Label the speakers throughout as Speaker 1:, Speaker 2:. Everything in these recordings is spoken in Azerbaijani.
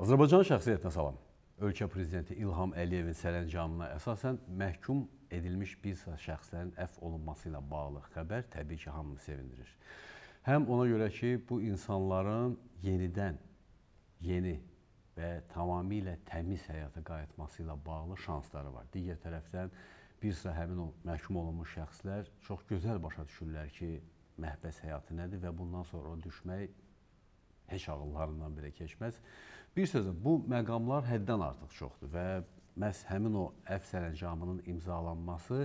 Speaker 1: Azərbaycan şəxsiyyətinə salam. Ölkə prezidenti İlham Əliyevin sərəncamına əsasən məhkum edilmiş bir sıra şəxslərin əfv olunması ilə bağlı xəbər təbii ki, hamını sevindirir. Həm ona görə ki, bu insanların yenidən yeni və tamamilə təmiz həyata qayıtması ilə bağlı şansları var. Digər tərəfdən bir sıra həmin o məhkum olunmuş şəxslər çox gözəl başa düşürlər ki, məhbəs həyatı nədir və bundan sonra düşmək heç ağıllarından belə keçməz. Bir sözlə bu məqamlar həddən artıq çoxdur və məhz həmin o əf sərəncamının imzalanması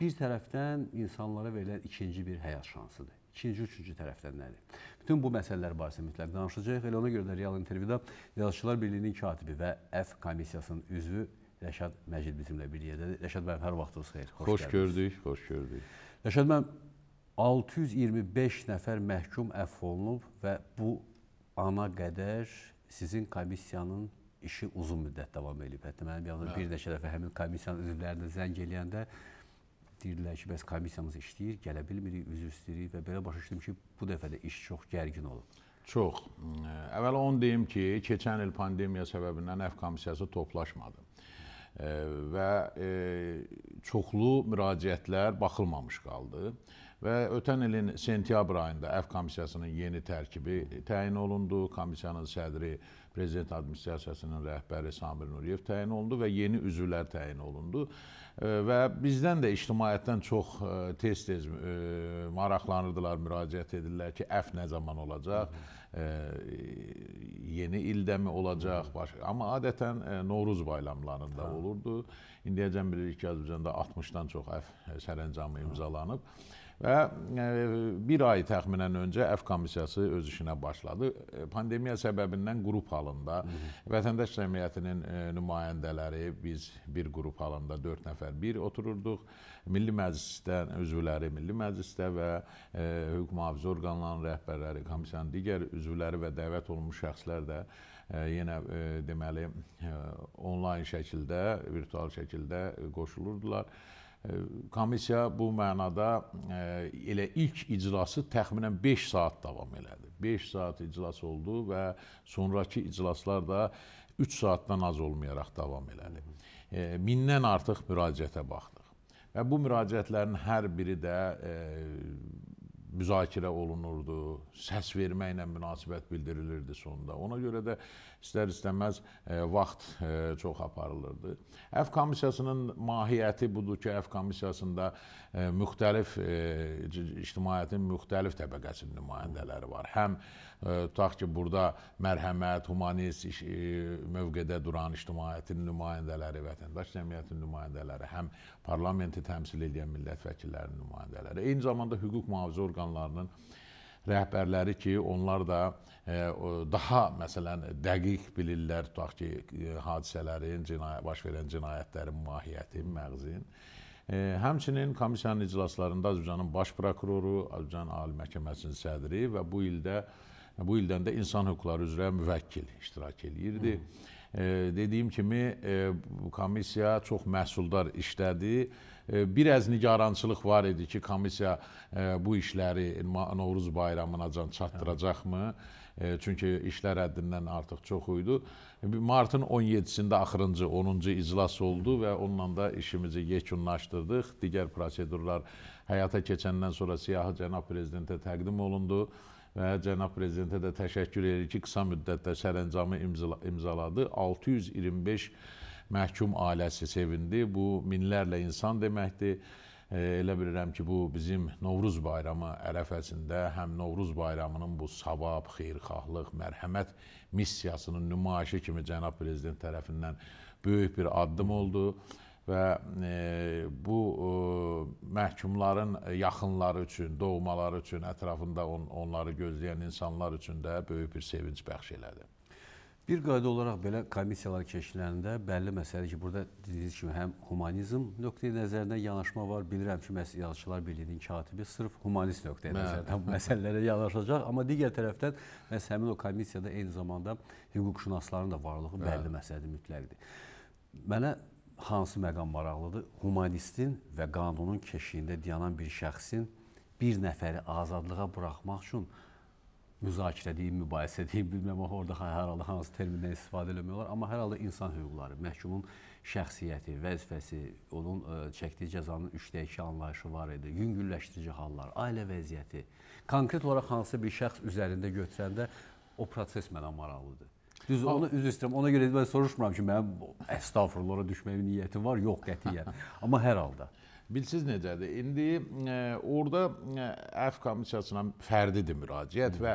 Speaker 1: bir tərəfdən insanlara verilən ikinci bir həyat şansıdır. İkinci, üçüncü tərəfdən nədir? Bütün bu məsələlər barəsində mütləq danışacağıq. Elə ona görə də Real intervyuda Yazıçılar Birliyinin katibi və Əf komissiyasının üzvü Rəşad Məcid bizimlə bir yerdədir. Rəşad bəy, hər vaxtınız xeyir. Xoş, xoş gördük,
Speaker 2: xoş gördük.
Speaker 1: Rəşad bəy, 625 nəfər məhkum əfv olunub və bu ana qədər sizin komissiyanın işi uzun müddət davam edib. Hətta mənim yanımda bir neçə dəfə həmin komissiyanın üzvlərinə zəng eləyəndə deyirdilər ki, bəs komissiyamız işləyir, gələ bilmirik, üzr istəyirik
Speaker 2: və belə başa düşdüm ki, bu dəfə də iş çox gərgin olub. Çox. Əvvəla onu deyim ki, keçən il pandemiya səbəbindən Əf komissiyası toplaşmadı və e, çoxlu müraciətlər baxılmamış qaldı. Və ötən ilin sentyabr ayında Əf Komissiyasının yeni tərkibi təyin olundu. Komissiyanın sədri Prezident Administrasiyasının rəhbəri Samir Nuriyev təyin olundu və yeni üzvlər təyin olundu. E, və bizdən də ictimaiyyətdən çox e, tez-tez e, maraqlanırdılar, müraciət edirlər ki, əf nə zaman olacaq, yeniildəmi olacaq, amma adətən Noruz bayramlarında olurdu. İndiyəcən bilirik ki, Azərbaycanda 60-dan çox əf sərəncamı imzalanıb. Və e, bir ay təxminən öncə Əf Komissiyası öz işinə başladı. E, pandemiya səbəbindən qrup halında Hı -hı. vətəndaş cəmiyyətinin e, nümayəndələri biz bir qrup halında 4 nəfər bir otururduq. Milli Məclisdə üzvləri Milli Məclisdə və hüquq mühafizə orqanlarının rəhbərləri, komissiyanın digər üzvləri və dəvət olunmuş şəxslər də yenə deməli onlayn şəkildə, virtual şəkildə qoşulurdular. Komissiya bu mənada elə ilk iclası təxminən 5 saat davam elədi. 5 saat iclas oldu və sonrakı iclaslar da 3 saatdan az olmayaraq davam elədi. Mindən artıq müraciətə baxdıq. Və bu müraciətlərin hər biri də müzakirə olunurdu, səs verməklə münasibət bildirilirdi sonda. Ona görə də istər-istəməz e, vaxt e, çox aparılırdı. Əf komissiyasının mahiyyəti budur ki, Əf komissiyasında e, müxtəlif ictimaiyyətin müxtəlif təbəqəsinin nümayəndələri var. Həm tutaq ki, burada mərhəmət, humanist mövqedə duran ictimaiyyətin nümayəndələri, vətəndaş cəmiyyətinin nümayəndələri, həm parlamenti təmsil edən millət vəkillərinin nümayəndələri, eyni zamanda hüquq mühafizə orqanlarının nümayəndələri rəhbərləri ki, onlar da e, daha məsələn dəqiq bilirlər tutaq ki, e, hadisələrin, cinayət baş verən cinayətlərin mahiyyəti, məğzin. E, həmçinin komissiyanın iclaslarında Azərbaycanın baş prokuroru, Azərbaycan Ali Məhkəməsinin sədri və bu ildə bu ildən də insan hüquqları üzrə müvəkkil iştirak eləyirdi. Hı. Dediyim kimi, e, komissiya çox məhsuldar işlədi. E, bir az nigarançılıq var idi ki, komissiya e, bu işləri Novruz bayramınacan çatdıracaqmı? Çünki işlər həddindən artıq çox idi. Martın 17-sində axırıncı, 10-cu iclas oldu və onunla da işimizi yekunlaşdırdıq. Digər prosedurlar həyata keçəndən sonra siyahı cənab prezidentə təqdim olundu və cənab prezidentə də təşəkkür edirik ki, qısa müddətdə sərəncamı imzala imzaladı. 625 məhkum ailəsi sevindi. Bu minlərlə insan deməkdir. E, elə bilirəm ki, bu bizim Novruz bayramı ərəfəsində həm Novruz bayramının bu savab, xeyrxahlıq, mərhəmət missiyasının nümayişi kimi cənab prezident tərəfindən böyük bir addım oldu və e, bu e, məhkumların yaxınları üçün, doğmaları üçün, ətrafında on, onları gözləyən insanlar üçün də böyük bir sevinç bəxş elədi. Bir qayda olaraq belə komissiyalar keçiləndə bəlli məsələdir ki, burada dediyiniz kimi həm
Speaker 1: humanizm nöqteyi nəzərindən yanaşma var. Bilirəm ki, məhz Yazıçılar Birliyinin katibi sırf humanist nöqteyi nəzərdən bu məsələlərə yanaşacaq. Amma digər tərəfdən məhz həmin o komissiyada eyni zamanda hüquqşünasların da varlığı bəlli məsələdir, mütləqdir. Mənə hansı məqam maraqlıdır? Humanistin və qanunun keşiyində dayanan bir şəxsin bir nəfəri azadlığa buraxmaq üçün müzakirə deyim, mübahisə deyim, bilməm orada hər halda hansı terminlə istifadə eləmək olar, amma hər halda insan hüquqları, məhkumun şəxsiyyəti, vəzifəsi, onun ə, e, çəkdiyi cəzanın 3-də 2 anlayışı var idi, yüngülləşdirici hallar, ailə vəziyyəti. Konkret olaraq hansı bir şəxs üzərində götürəndə o proses mənə maraqlıdır. Düz ona üzr istəyirəm. Ona görə mən soruşmuram ki, mənim əstəğfurullah ora düşməyə niyyətim var, yox qətiyyən.
Speaker 2: Amma hər halda. Bilsiz necədir? İndi e, orada e, əf komissiyasına fərdidir müraciət və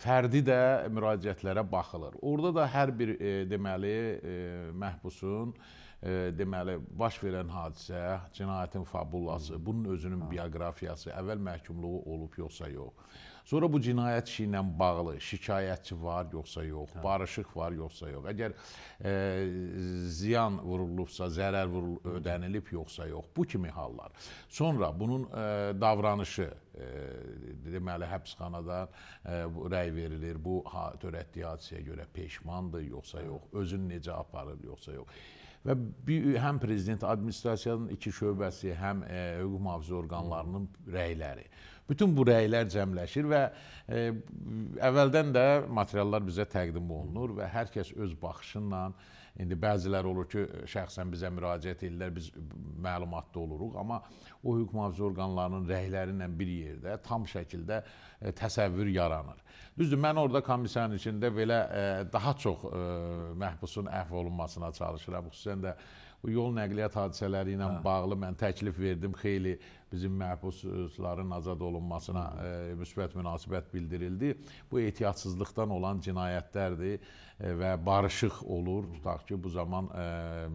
Speaker 2: fərdi də müraciətlərə baxılır. Orada da hər bir e, deməli e, məhbusun e, deməli baş verən hadisə, cinayətin fabulası, bunun özünün ha. Hə. biografiyası, əvvəl məhkumluğu olub yoxsa yox. Sonra bu cinayət işi ilə bağlı şikayətçi var yoxsa yox, hə. barışıq var yoxsa yox. Əgər e, ziyan vurulubsa, zərər vurul ödənilib yoxsa yox. Bu kimi hallar. Sonra bunun e, davranışı e, deməli həbsxanadan e, rəy verilir. Bu ha, törətdiyi hadisəyə görə peşmandır yoxsa hə. yox, özünü necə aparır yoxsa yox və bir, həm prezident administrasiyanın iki şöbəsi, həm e, hüquq mühafizə orqanlarının rəyləri. Bütün bu rəylər cəmləşir və e, əvvəldən də materiallar bizə təqdim olunur və hər kəs öz baxışınla İndi bəzilər olur ki, şəxsən bizə müraciət edirlər, biz məlumatda oluruq, amma o hüquq mühafizə orqanlarının rəyləri ilə bir yerdə tam şəkildə e, təsəvvür yaranır. Düzdür, mən orada komissiyanın içində belə e, daha çox e, məhbusun əhv olunmasına çalışıram, xüsusən də Bu yol nəqliyyat hadisələri ilə hə. bağlı mən təklif verdim. Xeyli bizim məhbusların azad olunmasına e, müsbət münasibət bildirildi. Bu ehtiyatsızlıqdan olan cinayətlərdir e, və barışıq olur. Tutaq ki, bu zaman e,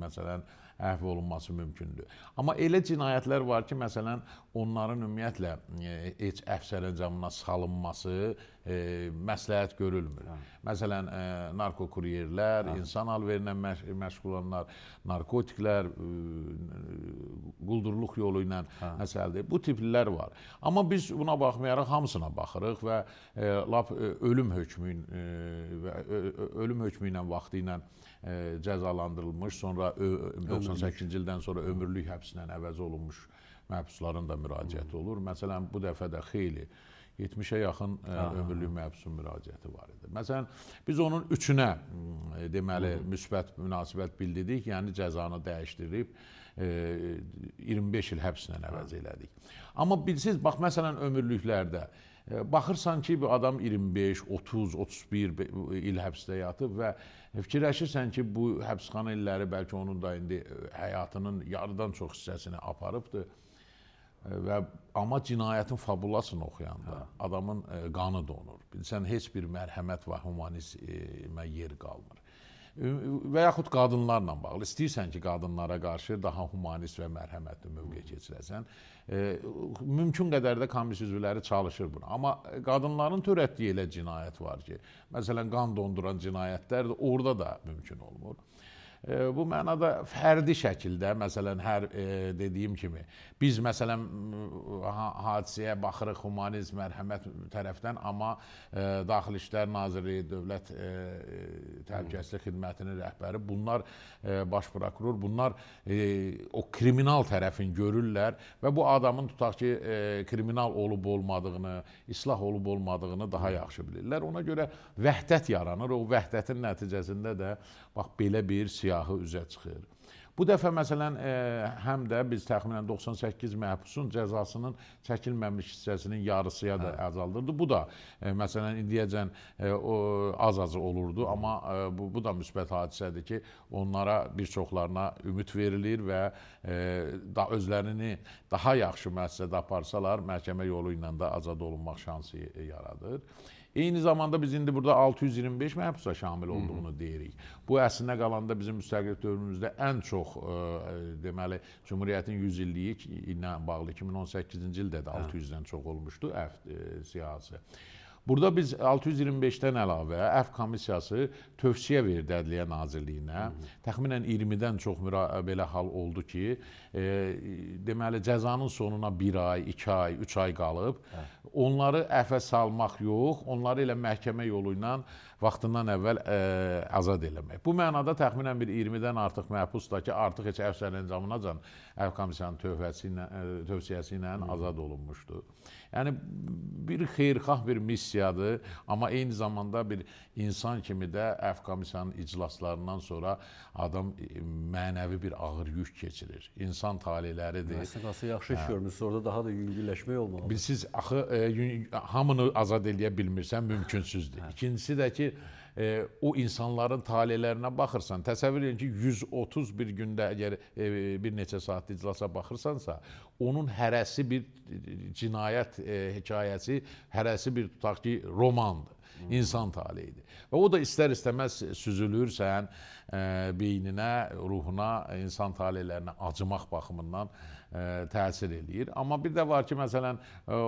Speaker 2: məsələn əhv olunması mümkündür. Amma elə cinayətlər var ki, məsələn, onların ümumiyyətlə e, heç əf sərəncamına salınması e, məsləhət görülmür. Hə. Məsələn, e, narkokuryerlər, hə. insan alverinə məş məşğul olanlar, narkotiklər, e, quldurluq yolu ilə hə. məsələdir. Bu tiplilər var. Amma biz buna baxmayaraq hamısına baxırıq və e, lap e, ölüm hökmü e, və e, e ölüm hökmü ilə vaxtı ilə e, cəzalandırılmış, sonra 98-ci ildən sonra ömürlük həbslə əvəz olunmuş e, məhbusların da müraciəti olur. Məsələn, bu dəfə də xeyli 70-ə yaxın ə, e, ömürlük məhbusun müraciəti var idi. Məsələn, biz onun üçünə e, deməli müsbət münasibət bildirdik, yəni cəzanı dəyişdirib 25 e, il həbslə əvəz elədik. Amma bilirsiniz, bax məsələn ömürlüklərdə baxırsan ki, bir adam 25, 30, 31 il həbsdə yatıb və fikirləşirsən ki, bu həbsxana illəri bəlkə onun da indi həyatının yarıdan çox hissəsini aparıbdır. Və amma cinayətin fabulasını oxuyanda hə. adamın ə, e, qanı donur. Bilirsən heç bir mərhəmət və humanizmə yer qalmır. Və yaxud qadınlarla bağlı. İstəyirsən ki, qadınlara qarşı daha humanist və mərhəmətli mövqe keçirəsən. E, mümkün qədər də komissiya üzvləri çalışır buna. Amma qadınların törətdiyi elə cinayət var ki, məsələn, qan donduran cinayətlər orada da mümkün olmur. Bu mənada fərdi şəkildə, məsələn, hər e, dediyim kimi, biz məsələn hadisəyə baxırıq humanizm, mərhəmət tərəfdən, amma e, Daxili İşlər Naziri, Dövlət e, e, Təhlükəsizlik Xidmətinin rəhbəri, bunlar e, baş prokuror, bunlar e, o kriminal tərəfin görürlər və bu adamın tutaq ki, kriminal olub olmadığını, islah olub olmadığını daha yaxşı bilirlər. Ona görə vəhdət yaranır. O vəhdətin nəticəsində də Bax belə bir siyahı üzə çıxır. Bu dəfə məsələn e, həm də biz təxminən 98 məhbusun cəzasının çəkilməmiş hissəsinin yarısıya da hə. azaldırdı. Bu da e, məsələn indiyəcən e, az-az olurdu, amma bu, bu da müsbət hadisədir ki, onlara bir çoxlarına ümid verilir və da özlərini daha yaxşı müəssisədə aparsalar, məhkəmə yolu ilə də azad olunmaq şansı yaradır. Eyni zamanda biz indi burada 625 məhbusa şamil olduğunu Hı -hı. deyirik. Bu əslində qalanda bizim müstəqil dövrümüzdə ən çox ə, e, deməli Cümhuriyyətin 100 illiyi ilə bağlı 2018-ci ildə də 600-dən hə. çox olmuşdu əf ə, e, siyasi. Burada biz 625-dən əlavə Ərf Komissiyası tövsiyə verdi Ədliyyə Nazirliyinə. Hı. Təxminən 20-dən çox belə hal oldu ki, e, deməli cəzanın sonuna 1 ay, 2 ay, 3 ay qalıb Hə. onları əfə salmaq yox, onları elə məhkəmə yolu ilə vaxtından əvvəl ə, e, azad eləmək. Bu mənada təxminən bir 20-dən artıq məhbusdur ki, artıq heç əfv sərəncamınacan əfv komissiyanın tövsiyəsi ilə, e, tövsiyəsi ilə azad olunmuşdu. Yəni bir xeyirxah bir missiya komissiyadır, amma eyni zamanda bir insan kimi də Əf komissiyanın iclaslarından sonra adam e, mənəvi bir ağır yük keçirir. İnsan taleləridir. Məsəlası yaxşı hə. iş görmürsünüz, orada daha da yüngülləşmək olmalıdır. Biz siz axı ə, e, hamını azad eləyə bilmirsən, mümkünsüzdür. Hə. İkincisi də ki, e, o insanların taleylərinə baxırsan, təsəvvür edin ki, 131 gündə əgər e, bir neçə saat iclasa baxırsansa, onun hərəsi bir cinayət e, hekayəsi, hərəsi bir tutaq ki, romandır insan taleyidir. Və o da istər istəməz süzülürsən e, beyninə, ruhuna, insan taleylərinə acımaq baxımından e, təsir eləyir. Amma bir də var ki, məsələn, e,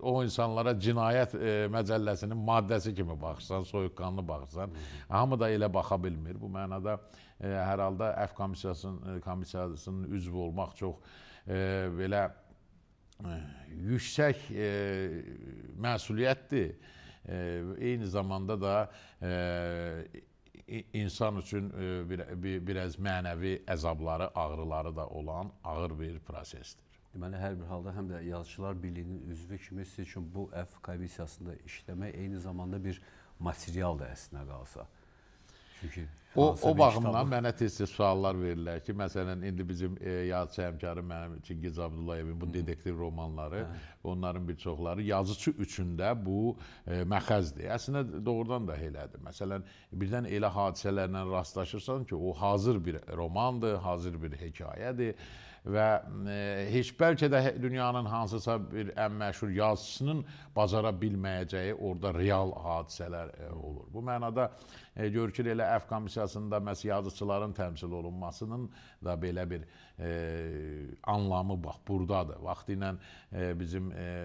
Speaker 2: o insanlara cinayət məcəlləsinin maddəsi kimi baxırsan, soyuqqanlı baxırsan. Hamı da elə baxa bilmir. Bu mənada hər halda Əf komissiyasının komissiyasının üzvü olmaq çox belə yüksək məsuliyyətdir e, eyni zamanda da e, insan üçün e, bir, bir, biraz mənəvi əzabları, ağrıları da olan ağır bir prosesdir.
Speaker 1: Deməli, hər bir halda həm də Yazıçılar Birliyinin üzvü kimi siz üçün bu əf komissiyasında işləmək eyni zamanda bir materialdır əslində qalsa. Çünki o, o baxımdan
Speaker 2: mənə tez-tez suallar verirlər ki, məsələn, indi bizim e, yazıçı həmkarım mənim Çingiz Abdullayevin bu Hı. detektiv romanları, Hə. onların bir çoxları yazıçı üçün də bu e, məxəzdir. Əslində doğrudan da elədir. Məsələn, birdən elə hadisələrlə rastlaşırsan ki, o hazır bir romandır, hazır bir hekayədir və e, heç bəlkə də dünyanın hansısa bir ən məşhur yazıçının bacara bilməyəcəyi orada real hadisələr e, olur. Bu mənada e, görür ki, elə Əf komissiyasında məhz yazıçıların təmsil olunmasının da belə bir e, anlamı bax buradadır. Vaxtı ilə e, bizim e,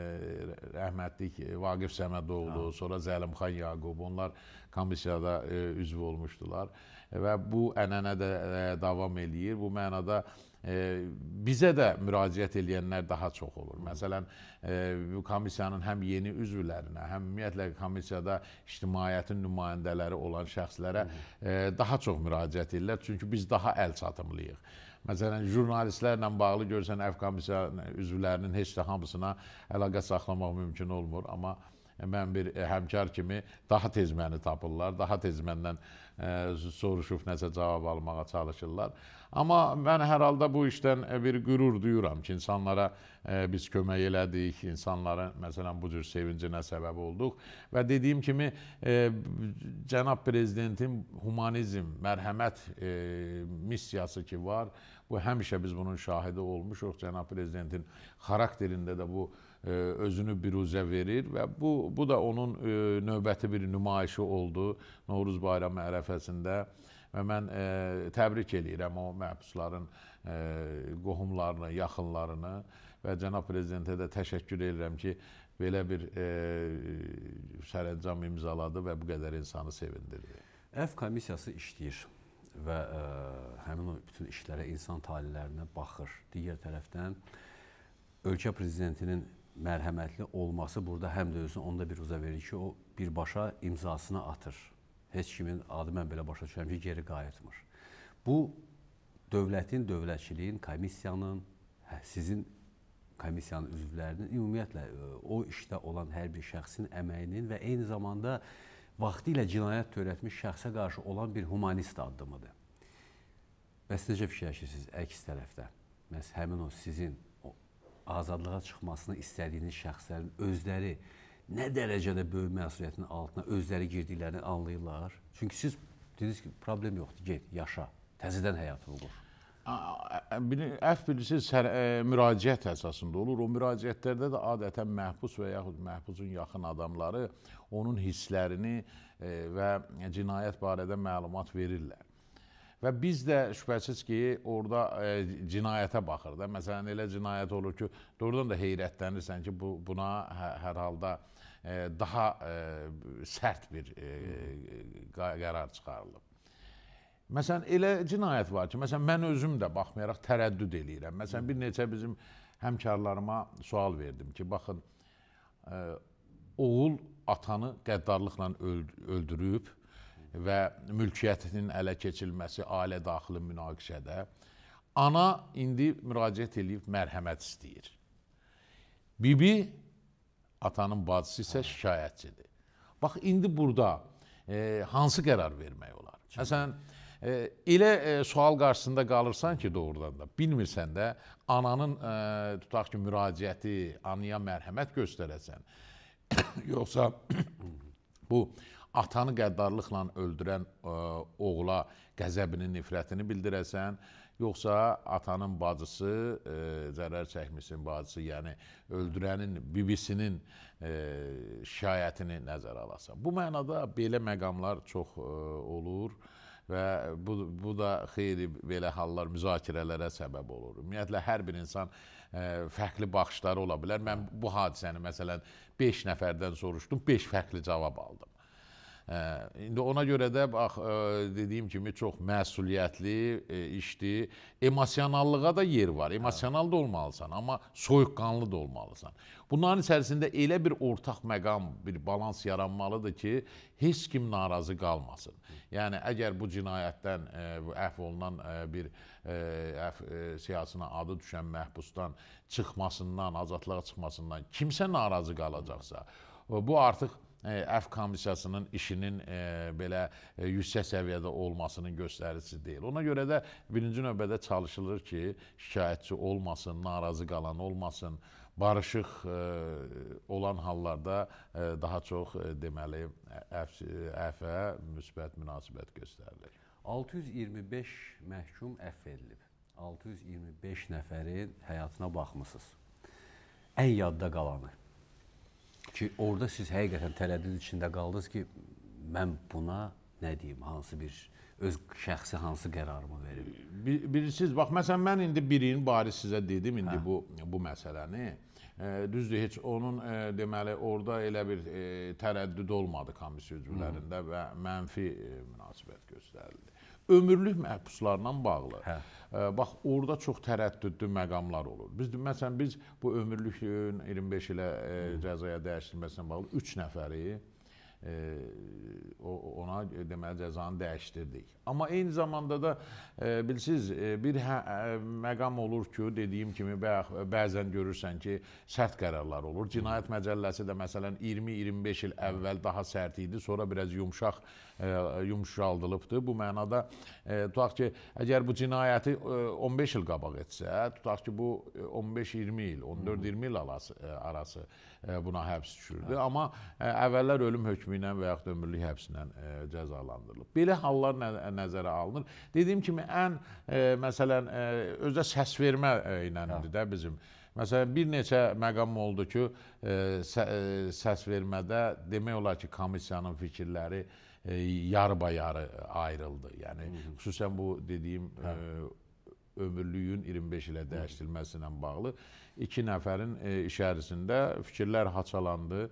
Speaker 2: rəhmətlik Vaqif Səmədoğlu, hə. sonra Zəlimxan Yaqub, onlar komissiyada e, üzv olmuşdular və bu ənənə də e, davam eləyir. Bu mənada e, bizə də müraciət edənlər daha çox olur. Məsələn, e, komissiyanın həm yeni üzvlərinə, həm ümumiyyətlə komissiyada ictimaiyyətin nümayəndələri olan şəxslərə e, daha çox müraciət edirlər, çünki biz daha əl çatımlıyıq. Məsələn, jurnalistlərlə bağlı görsən, əf komissiya üzvlərinin heç də hamısına əlaqə saxlamaq mümkün olmur, amma E, mən bir e, həmkar kimi daha tez məni tapırlar, daha tez məndən e, soruşub nəsə cavab almağa çalışırlar. Amma mən hər halda bu işdən bir qürur duyuram ki, insanlara biz kömək elədik, insanların məsələn bu cür sevincinə səbəb olduq və dediyim kimi cənab prezidentin humanizm, mərhəmət missiyası ki var, bu həmişə biz bunun şahidi olmuşuq. Cənab prezidentin xarakterində də bu özünü biruzə verir və bu, bu da onun e, növbəti bir nümayişi oldu Novruz bayramı ərəfəsində və mən e, təbrik eləyirəm o məhbusların e, qohumlarını, yaxınlarını və cənab prezidentə də təşəkkür edirəm ki, belə bir sərəncam imzaladı və bu qədər insanı sevindirdi. Əf komissiyası
Speaker 1: işləyir və ə, həmin o bütün işlərə, insan talihlərinə baxır. Digər tərəfdən ölkə prezidentinin mərhəmətli olması burada həm də özünü onda bir uza verir ki, o birbaşa imzasını atır. Heç kimin adı mən belə başa düşürəm ki, geri qayıtmır. Bu dövlətin, dövlətçiliyin, komissiyanın, hə, sizin komissiyanın üzvlərinin ümumiyyətlə e, o işdə olan hər bir şəxsin əməyinin və eyni zamanda vaxtı ilə cinayət törətmiş şəxsə qarşı olan bir humanist addımıdır. Bəs necə fikirləşirsiniz əks tərəfdə? Məs həmin o sizin azadlığa çıxmasını istədiyiniz şəxslərin özləri nə dərəcədə böyük məsuliyyətin altına özləri girdiklərini anlayırlar. Çünki siz dediniz ki,
Speaker 2: problem yoxdur, get, yaşa,
Speaker 1: təzədən həyatını qur.
Speaker 2: Əf bilirsiniz, e, müraciət əsasında olur. O müraciətlərdə də adətən məhbus və yaxud məhbusun yaxın adamları onun hisslərini e, və cinayət barədə məlumat verirlər. Və biz də şübhəsiz ki, orada e, cinayətə baxır da. Məsələn, elə cinayət olur ki, doğrudan da heyrətlənirsən ki, bu, buna hə, hər halda e, daha e, sərt bir e, qərar çıxarılıb. Məsələn, elə cinayət var ki, məsələn, mən özüm də baxmayaraq tərəddüd eləyirəm. Məsələn, bir neçə bizim həmkarlarıma sual verdim ki, baxın, e, oğul atanı qəddarlıqla öldürüb, və mülkiyyətinin ələ keçilməsi ailə daxili münaqişədə ana indi müraciət eləyib mərhəmət istəyir. Bibi atanın bacısı isə şikayətçidir. Bax indi burada e, hansı qərar vermək olar? Məsələn, e, elə e, sual qarşısında qalırsan ki, doğrudan da bilmirsən də ananın e, tutaq ki, müraciəti, anaya mərhəmət göstərəsən. Yoxsa bu atanı qəddarlıqla öldürən ə, e, oğula qəzəbini, nifrətini bildirəsən, yoxsa atanın bacısı ə, e, zərər çəkmişsin bacısı, yəni öldürənin bibisinin ə, e, şikayətini nəzərə alasan. Bu mənada belə məqamlar çox ə, olur və bu bu da xeyli belə hallar müzakirələrə səbəb olur. Ümumiyyətlə hər bir insan ə, fərqli baxışları ola bilər. Mən bu hadisəni məsələn 5 nəfərdən soruşdum, 5 fərqli cavab aldım. İndi ona görə də bax e, dediyim kimi çox məsuliyyətli e, işdir. Emosionallığa da yer var. Emosional da olmalısan, amma soyuqqanlı da olmalısan. Bunların içərisində elə bir ortaq məqam, bir balans yaranmalıdır ki, heç kim narazı qalmasın. Yəni əgər bu cinayətdən e, əfv olunan bir əf siyasına adı düşən məhbusdan çıxmasından, azadlığa çıxmasından kimsə narazı qalacaqsa, bu artıq Ərf e, Komissiyasının işinin e, belə e, yüksək səviyyədə olmasının göstəricisi deyil. Ona görə də birinci növbədə çalışılır ki, şikayətçi olmasın, narazı qalan olmasın, barışıq olan hallarda daha çox deməli əfə müsbət münasibət göstərilir.
Speaker 1: 625 məhkum əff edilib. 625 nəfərin həyatına baxmısınız. Ən yadda qalanı ki, orada siz həqiqətən tələddüd içində qaldınız ki, mən buna nə deyim, hansı bir
Speaker 2: öz şəxsi hansı qərarımı verim? Bir, bilirsiniz, bax məsələn mən indi birin bari sizə dedim indi hə. bu bu məsələni. E, düzdür, heç onun e, deməli orada elə bir e, tərəddüd olmadı komissiya üzvlərində və mənfi e, münasibət göstərildi ömürlük məhbuslarla bağlı. Hə. Bax, orada çox tərəddüdlü məqamlar olur. Biz, məsələn, biz bu ömürlük 25 ilə cəzaya dəyişdirilməsinə bağlı 3 nəfəri ona deməli cəzanı dəyişdirdik. Amma eyni zamanda da e, bilsiz e, bir hə, e, məqam olur ki, dediyim kimi bəx, bəzən görürsən ki, sərt qərarlar olur. Cinayət məcəlləsi də məsələn 20-25 il əvvəl daha sərt idi, sonra biraz yumşaq yumşaldılıbdı. Bu mənada tutaq ki, əgər bu cinayəti 15 il qabaq etsə, tutaq ki, bu 15-20 il, 14-20 il arası, arası E, buna həbs düşürdü. Hə. Amma e, əvvəllər ölüm hökmü ilə və yaxud ömürlük həbslə e, cəzalandırılıb. Belə hallar nə, nəzərə alınır. Dediyim kimi ən məsələn özdə səs vermə ilə idi də bizim Məsələn, bir neçə məqam oldu ki, səs vermədə demək olar ki, komissiyanın fikirləri yarı-bayarı ayrıldı. Yəni, xüsusən bu dediyim ömürlüyün 25 ilə dəyişdirilməsi ilə bağlı iki nəfərin e, içərisində fikirlər haçalandı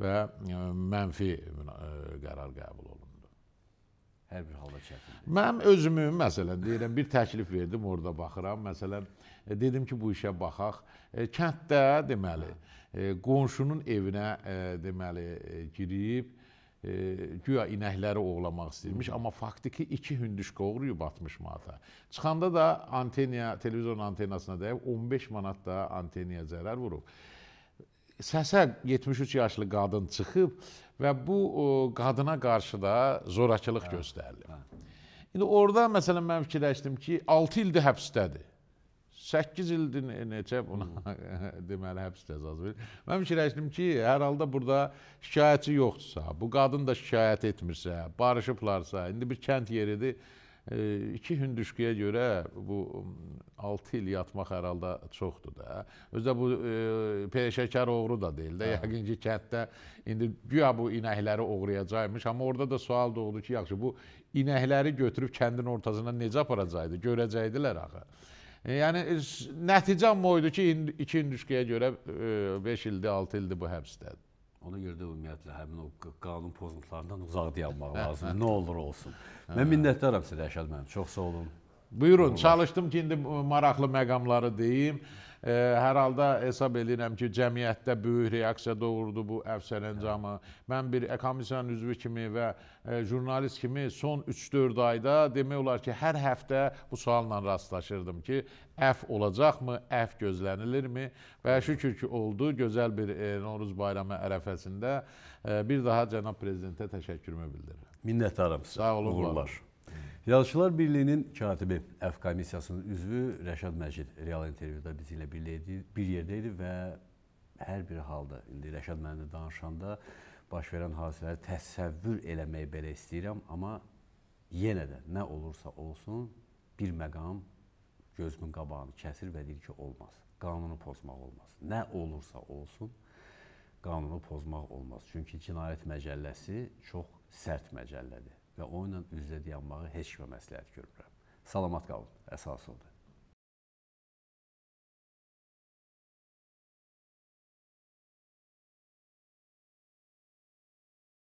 Speaker 2: və e, mənfi e, qərar qəbul olundu hər bir halda çətindir. Mən özümü məsələn deyirəm bir təklif verdim, orada baxıram. Məsələn dedim ki, bu işə baxaq. Kənddə deməli hə. qonşunun evinə deməli girib e, güya inəkləri oğlamaq istəyirmiş, amma faktiki iki hündüş qoğru yubatmış mata. Çıxanda da anteniya, televizorun antenasına dəyib 15 manat da anteniya zərər vurub. Səsə 73 yaşlı qadın çıxıb və bu o, qadına qarşı da zorakılıq hə, göstərilib. Hə. İndi orada məsələn mən fikirləşdim ki, 6 ildir həbsdədir. 8 ildir neçə buna hmm. deməli həbs cəzası verir. Mən fikirləşdim ki, hər halda burada şikayətçi yoxdursa, bu qadın da şikayət etmirsə, barışıblarsa, indi bir kənd yeridir. 2 e, hündüşküyə görə bu 6 il yatmaq hər halda çoxdur da. Özdə bu e, peşəkar oğru da deyil də. Hə. Yəqin ki, kənddə indi güya bu inəkləri oğrayacaqmış, amma orada da sual doğdu ki, yaxşı bu inəkləri götürüb kəndin ortasına necə aparacaqdı? Görəcəkdilər axı. E, yəni nəticəm oydu ki, iki indüşkiyə görə 5 e, ildir, 6 ildir bu həbsdədir. Ona görə də
Speaker 1: ümumiyyətlə həmin o qanun pozuntularından uzaq dayanmaq hə, lazımdır. Hə. Nə olur olsun. Hə. Mən minnətdaram
Speaker 2: sizə Rəşad müəllim. Çox sağ olun. Buyurun, çalışdım ki, indi maraqlı məqamları deyim. E, hər halda hesab edirəm ki, cəmiyyətdə böyük reaksiya doğurdu bu əfsər əncamı. Mən bir komissiyanın üzvü kimi və e, jurnalist kimi son 3-4 ayda demək olar ki, hər həftə bu sualla rastlaşırdım ki, əf olacaqmı, əf gözlənilirmi? Və şükür ki, oldu. Gözəl bir e, Noruz bayramı ərəfəsində e, bir daha cənab prezidentə təşəkkürümü bildirirəm. Minnətdarım sizə. Sağ olun. Uğurlar. Var.
Speaker 1: Yazıçılar Birliyinin katibi, Əf komissiyasının üzvü Rəşad Məcid real intervyuda bizimlə bir yerdə idi və hər bir halda indi Rəşad mənimlə danışanda baş verən hadisələri təsəvvür eləməyi belə istəyirəm, amma yenə də nə olursa olsun bir məqam gözümün qabağını kəsir və deyir ki, olmaz. Qanunu pozmaq olmaz. Nə olursa olsun qanunu pozmaq olmaz. Çünki cinayət məcəlləsi çox sərt məcəllədir və onunla üzdə dayanmağı heç kimə məsləhət görmürəm. Salamat qalın, əsas odur.